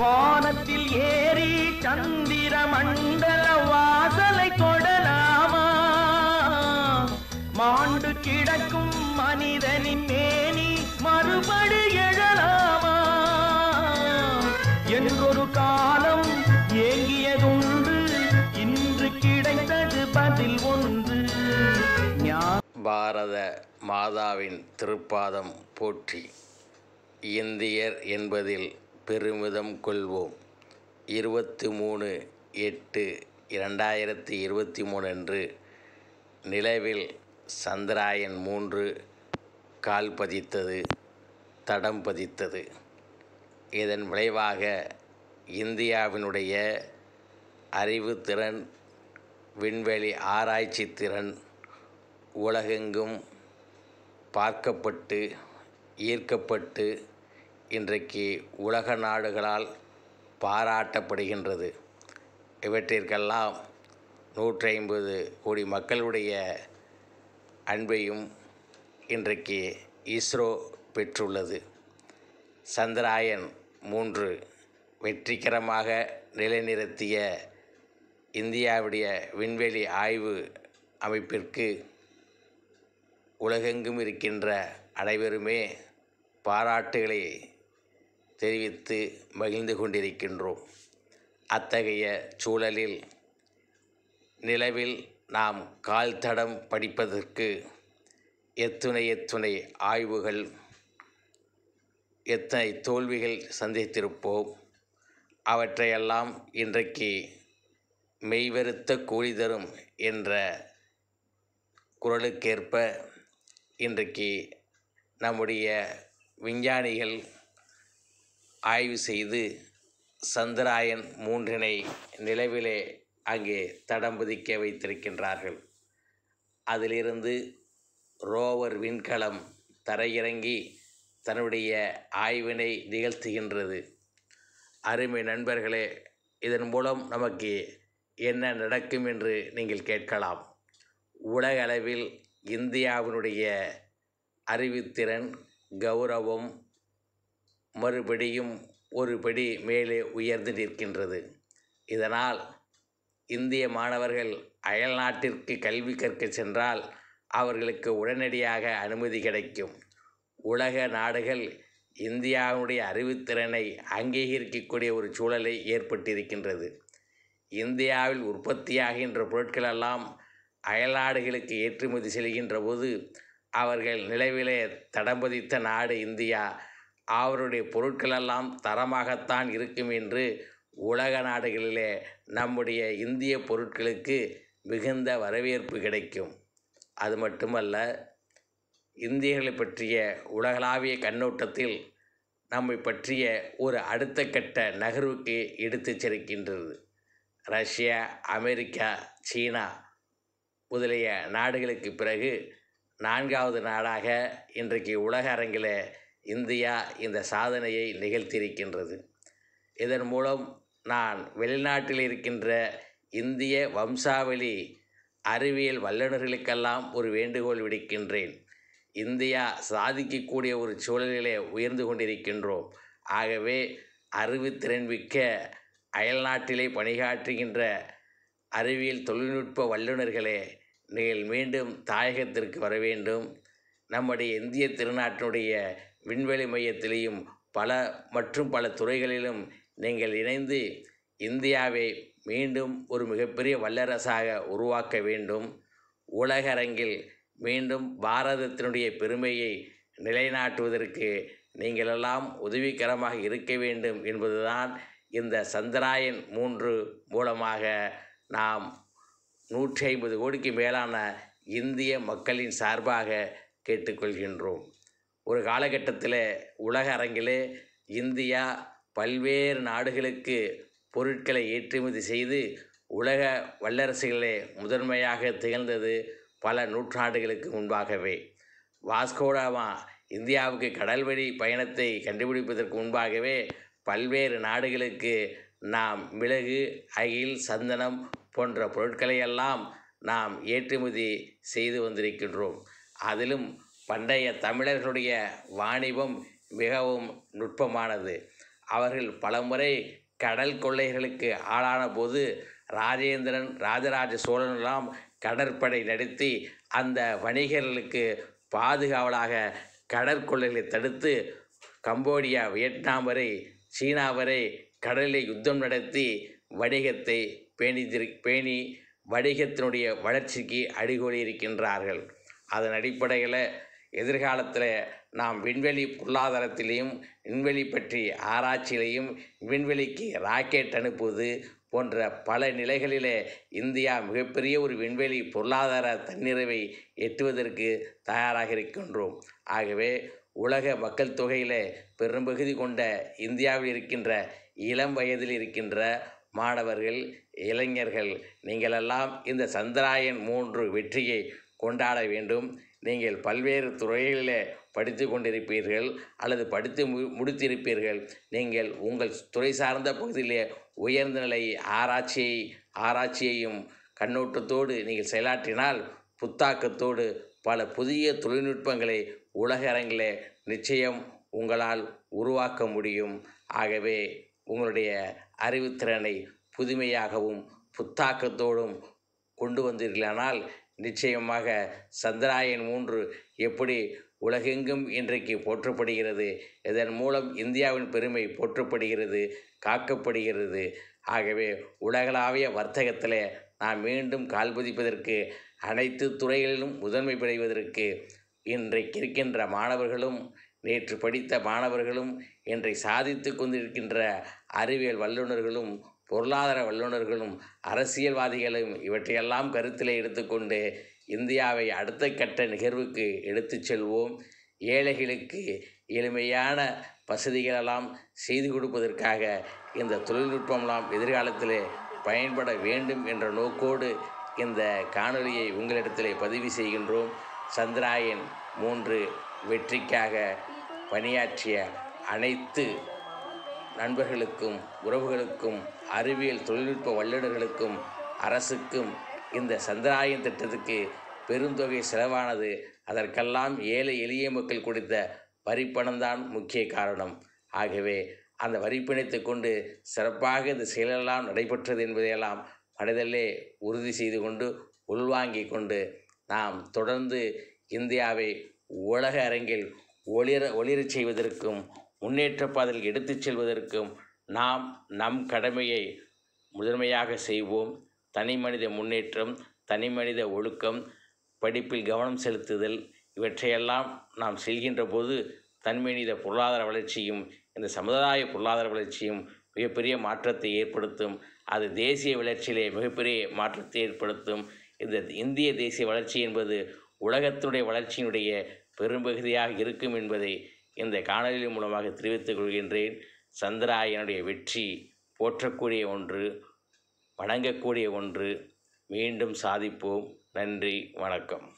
வானத்தில் ஏறி சந்திர மண்டல வாசலை தொடலாமா மாண்டு கிடக்கும் மனிதனின் மேனி மறுபடி எழலாமா என்றொரு காலம் ஏங்கியதுண்டு இன்று கிடைத்தது பதில் ஒன்று பாரத மாதாவின் திருப்பாதம் போற்றி இந்தியர் என்பதில் பெருமிதம் கொள்வோம் இருபத்தி மூணு எட்டு இரண்டாயிரத்தி இருபத்தி மூணு அன்று நிலவில் சந்திராயன் மூன்று கால் பதித்தது தடம் பதித்தது இதன் விளைவாக இந்தியாவினுடைய அறிவுத்திறன் விண்வெளி ஆராய்ச்சி திறன் உலகெங்கும் பார்க்கப்பட்டு ஈர்க்கப்பட்டு இன்றைக்கு உலக நாடுகளால் பாராட்டப்படுகின்றது இவற்றிற்கெல்லாம் நூற்றி ஐம்பது கோடி மக்களுடைய அன்பையும் இன்றைக்கு இஸ்ரோ பெற்றுள்ளது சந்திராயன் மூன்று வெற்றிகரமாக நிலைநிறுத்திய இந்தியாவுடைய விண்வெளி ஆய்வு அமைப்பிற்கு உலகெங்கும் இருக்கின்ற அனைவருமே பாராட்டுகளை தெரிவித்து மகிழ்ந்து கொண்டிருக்கின்றோம் அத்தகைய சூழலில் நிலவில் நாம் கால் தடம் படிப்பதற்கு எத்துணை எத்துணை ஆய்வுகள் எத்தனை தோல்விகள் சந்தித்திருப்போம் அவற்றையெல்லாம் இன்றைக்கு மெய்வருத்த கூலி தரும் என்ற குரலுக்கேற்ப இன்றைக்கு நம்முடைய விஞ்ஞானிகள் ஆய்வு செய்து சந்திராயன் மூன்றினை நிலவிலே அங்கே தடம் புதிக்க வைத்திருக்கின்றார்கள் அதிலிருந்து ரோவர் விண்கலம் தரையிறங்கி தன்னுடைய ஆய்வினை நிகழ்த்துகின்றது அருமை நண்பர்களே இதன் மூலம் நமக்கு என்ன நடக்கும் என்று நீங்கள் கேட்கலாம் உலகளவில் இந்தியாவினுடைய அறிவுத்திறன் கௌரவம் மறுபடியும் ஒரு படி மேலே உயர்ந்து நிற்கின்றது இதனால் இந்திய மாணவர்கள் அயல்நாட்டிற்கு கல்வி கற்க சென்றால் அவர்களுக்கு உடனடியாக அனுமதி கிடைக்கும் உலக நாடுகள் இந்தியாவுடைய அறிவுத்திறனை அங்கீகரிக்கக்கூடிய ஒரு சூழலை ஏற்பட்டிருக்கின்றது இந்தியாவில் உற்பத்தியாகின்ற பொருட்களெல்லாம் அயல்நாடுகளுக்கு ஏற்றுமதி செல்கின்ற போது அவர்கள் நிலவிலே தடம் பதித்த நாடு இந்தியா அவருடைய பொருட்களெல்லாம் தரமாகத்தான் இருக்கும் என்று உலக நாடுகளிலே நம்முடைய இந்திய பொருட்களுக்கு மிகுந்த வரவேற்பு கிடைக்கும் அது மட்டுமல்ல இந்தியர்களை பற்றிய உலகளாவிய கண்ணோட்டத்தில் நம்மை பற்றிய ஒரு அடுத்த கட்ட நகர்வுக்கு எடுத்துச் செல்கின்றது ரஷ்யா அமெரிக்கா சீனா முதலிய நாடுகளுக்கு பிறகு நான்காவது நாடாக இன்றைக்கு உலக அரங்கில் இந்தியா இந்த சாதனையை நிகழ்த்தியிருக்கின்றது இதன் மூலம் நான் வெளிநாட்டில் இருக்கின்ற இந்திய வம்சாவளி அறிவியல் வல்லுநர்களுக்கெல்லாம் ஒரு வேண்டுகோள் விடுக்கின்றேன் இந்தியா சாதிக்கக்கூடிய ஒரு சூழலிலே உயர்ந்து கொண்டிருக்கின்றோம் ஆகவே திறன் மிக்க அயல்நாட்டிலே பணியாற்றுகின்ற அறிவியல் தொழில்நுட்ப வல்லுநர்களே நீங்கள் மீண்டும் தாயகத்திற்கு வர வேண்டும் நம்முடைய இந்திய திருநாட்டினுடைய விண்வெளி மையத்திலேயும் பல மற்றும் பல துறைகளிலும் நீங்கள் இணைந்து இந்தியாவை மீண்டும் ஒரு மிகப்பெரிய வல்லரசாக உருவாக்க வேண்டும் உலகரங்கில் மீண்டும் பாரதத்தினுடைய பெருமையை நிலைநாட்டுவதற்கு நீங்களெல்லாம் உதவிகரமாக இருக்க வேண்டும் என்பதுதான் இந்த சந்திராயன் மூன்று மூலமாக நாம் நூற்றி ஐம்பது கோடிக்கு மேலான இந்திய மக்களின் சார்பாக கேட்டுக்கொள்கின்றோம் ஒரு காலகட்டத்தில் உலக அரங்கில் இந்தியா பல்வேறு நாடுகளுக்கு பொருட்களை ஏற்றுமதி செய்து உலக வல்லரசுகளே முதன்மையாக திகழ்ந்தது பல நூற்றாண்டுகளுக்கு முன்பாகவே வாஸ்கோடாமா இந்தியாவுக்கு கடல் வழி பயணத்தை கண்டுபிடிப்பதற்கு முன்பாகவே பல்வேறு நாடுகளுக்கு நாம் மிளகு அகில் சந்தனம் போன்ற பொருட்களையெல்லாம் நாம் ஏற்றுமதி செய்து வந்திருக்கின்றோம் அதிலும் பண்டைய தமிழர்களுடைய வாணிபம் மிகவும் நுட்பமானது அவர்கள் பலமுறை கடல் கொள்ளைகளுக்கு ஆளான போது ராஜேந்திரன் ராஜராஜ சோழனெல்லாம் கடற்படை நடத்தி அந்த வணிகர்களுக்கு பாதுகாவலாக கடற்கொள்ளைகளை தடுத்து கம்போடியா வியட்நாம் வரை சீனா வரை கடலில் யுத்தம் நடத்தி வணிகத்தை பேணி பேணி வணிகத்தினுடைய வளர்ச்சிக்கு அடிகோடி இருக்கின்றார்கள் அதன் அடிப்படையில் எதிர்காலத்தில் நாம் விண்வெளி பொருளாதாரத்திலையும் விண்வெளி பற்றி ஆராய்ச்சியிலையும் விண்வெளிக்கு ராக்கெட் அனுப்புவது போன்ற பல நிலைகளிலே இந்தியா மிகப்பெரிய ஒரு விண்வெளி பொருளாதார தன்னிறைவை எட்டுவதற்கு தயாராக இருக்கின்றோம் ஆகவே உலக மக்கள் தொகையில் பெரும்பகுதி கொண்ட இந்தியாவில் இருக்கின்ற இளம் வயதில் இருக்கின்ற மாணவர்கள் இளைஞர்கள் நீங்களெல்லாம் இந்த சந்திராயன் மூன்று வெற்றியை கொண்டாட வேண்டும் நீங்கள் பல்வேறு துறைகளில் படித்து கொண்டிருப்பீர்கள் அல்லது படித்து மு முடித்திருப்பீர்கள் நீங்கள் உங்கள் துறை சார்ந்த பகுதியிலே உயர்ந்த நிலை ஆராய்ச்சியை ஆராய்ச்சியையும் கண்ணோட்டத்தோடு நீங்கள் செயலாற்றினால் புத்தாக்கத்தோடு பல புதிய தொழில்நுட்பங்களை உலக அரங்கில் நிச்சயம் உங்களால் உருவாக்க முடியும் ஆகவே உங்களுடைய அறிவுத்திறனை புதுமையாகவும் புத்தாக்கத்தோடும் கொண்டு வந்தீர்களானால் நிச்சயமாக சந்திராயன் மூன்று எப்படி உலகெங்கும் இன்றைக்கு போற்றப்படுகிறது இதன் மூலம் இந்தியாவின் பெருமை போற்றப்படுகிறது காக்கப்படுகிறது ஆகவே உலகளாவிய வர்த்தகத்தில் நாம் மீண்டும் கால் பதிப்பதற்கு அனைத்து துறைகளிலும் முதன்மை பெறுவதற்கு இன்றைக்கு இருக்கின்ற மாணவர்களும் நேற்று படித்த மாணவர்களும் இன்றை சாதித்து கொண்டிருக்கின்ற அறிவியல் வல்லுநர்களும் பொருளாதார வல்லுநர்களும் அரசியல்வாதிகளும் இவற்றையெல்லாம் கருத்திலே எடுத்துக்கொண்டு இந்தியாவை அடுத்த கட்ட நிகழ்வுக்கு எடுத்து செல்வோம் ஏழைகளுக்கு எளிமையான வசதிகளெல்லாம் செய்து கொடுப்பதற்காக இந்த தொழில்நுட்பமெல்லாம் எதிர்காலத்தில் பயன்பட வேண்டும் என்ற நோக்கோடு இந்த காணொலியை உங்களிடத்திலே பதிவு செய்கின்றோம் சந்திராயன் மூன்று வெற்றிக்காக பணியாற்றிய அனைத்து நண்பர்களுக்கும் உறவுகளுக்கும் அறிவியல் தொழில்நுட்ப வல்லுநர்களுக்கும் அரசுக்கும் இந்த சந்திராயன் திட்டத்துக்கு பெருந்தொகை செலவானது அதற்கெல்லாம் ஏழை எளிய மக்கள் கொடுத்த வரிப்பணம்தான் முக்கிய காரணம் ஆகவே அந்த வரிப்பணத்தை கொண்டு சிறப்பாக இந்த செயலெல்லாம் நடைபெற்றது என்பதையெல்லாம் மனதிலே உறுதி செய்து கொண்டு உள்வாங்கிக் கொண்டு நாம் தொடர்ந்து இந்தியாவை உலக அரங்கில் ஒளிர ஒளிரச் செய்வதற்கும் முன்னேற்ற பாதையில் எடுத்துச் செல்வதற்கும் நாம் நம் கடமையை முதன்மையாக செய்வோம் தனி மனித முன்னேற்றம் தனி மனித ஒழுக்கம் படிப்பில் கவனம் செலுத்துதல் இவற்றையெல்லாம் நாம் செல்கின்ற போது தன்மனித பொருளாதார வளர்ச்சியும் இந்த சமுதாய பொருளாதார வளர்ச்சியும் மிகப்பெரிய மாற்றத்தை ஏற்படுத்தும் அது தேசிய வளர்ச்சியிலே மிகப்பெரிய மாற்றத்தை ஏற்படுத்தும் இந்த இந்திய தேசிய வளர்ச்சி என்பது உலகத்துடைய வளர்ச்சியினுடைய பெரும்பகுதியாக இருக்கும் என்பதை இந்த காணொலி மூலமாக தெரிவித்துக் கொள்கின்றேன் சந்திராயனுடைய வெற்றி போற்றக்கூடிய ஒன்று வணங்கக்கூடிய ஒன்று மீண்டும் சாதிப்போம் நன்றி வணக்கம்